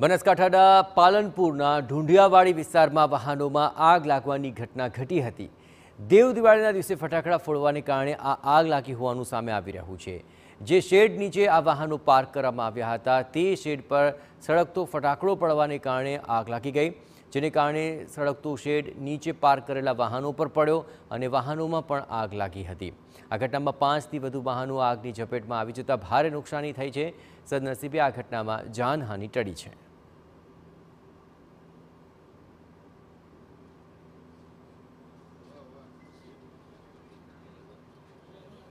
બનાસકાંઠાના પાલનપુરના ઢુંઢિયાવાડી વિસ્તારમાં વાહનોમાં આગ લાગવાની ઘટના ઘટી હતી દેવ દિવાળીના દિવસે ફટાકડા ફોડવાને કારણે આ આગ લાગી હોવાનું સામે આવી રહ્યું છે જે શેડ નીચે આ વાહનો પાર્ક કરવામાં આવ્યા હતા તે શેડ પર સળગતો ફટાકડો પડવાને કારણે આગ લાગી ગઈ જેને કારણે સળગતો શેડ નીચે પાર્ક કરેલા વાહનો પર પડ્યો અને વાહનોમાં પણ આગ લાગી હતી આ ઘટનામાં પાંચથી વધુ વાહનો આગની ઝપેટમાં આવી જતાં ભારે નુકસાની થઈ છે સદનસીબે આ ઘટનામાં જાનહાની ટળી છે